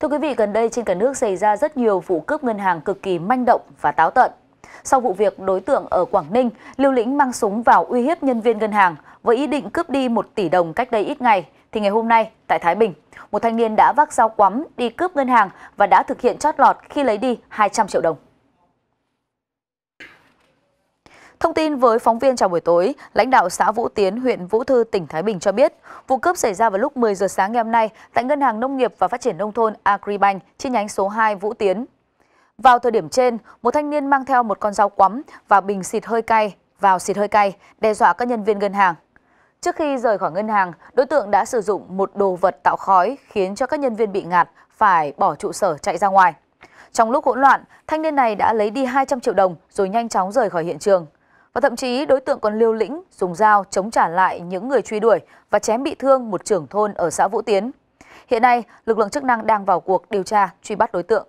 Thưa quý vị, gần đây trên cả nước xảy ra rất nhiều vụ cướp ngân hàng cực kỳ manh động và táo tợn. Sau vụ việc đối tượng ở Quảng Ninh, liều lĩnh mang súng vào uy hiếp nhân viên ngân hàng với ý định cướp đi 1 tỷ đồng cách đây ít ngày, thì ngày hôm nay tại Thái Bình, một thanh niên đã vác dao quắm đi cướp ngân hàng và đã thực hiện chót lọt khi lấy đi 200 triệu đồng. Thông tin với phóng viên chào buổi tối, lãnh đạo xã Vũ Tiến, huyện Vũ Thư, tỉnh Thái Bình cho biết, vụ cướp xảy ra vào lúc 10 giờ sáng ngày hôm nay tại Ngân hàng Nông nghiệp và Phát triển Nông thôn Agribank, chi nhánh số 2 Vũ Tiến. Vào thời điểm trên, một thanh niên mang theo một con dao quắm và bình xịt hơi cay vào xịt hơi cay, đe dọa các nhân viên ngân hàng. Trước khi rời khỏi ngân hàng, đối tượng đã sử dụng một đồ vật tạo khói khiến cho các nhân viên bị ngạt phải bỏ trụ sở chạy ra ngoài. Trong lúc hỗn loạn, thanh niên này đã lấy đi 200 triệu đồng rồi nhanh chóng rời khỏi hiện trường. Và thậm chí đối tượng còn liều lĩnh dùng dao chống trả lại những người truy đuổi và chém bị thương một trưởng thôn ở xã Vũ Tiến. Hiện nay, lực lượng chức năng đang vào cuộc điều tra truy bắt đối tượng.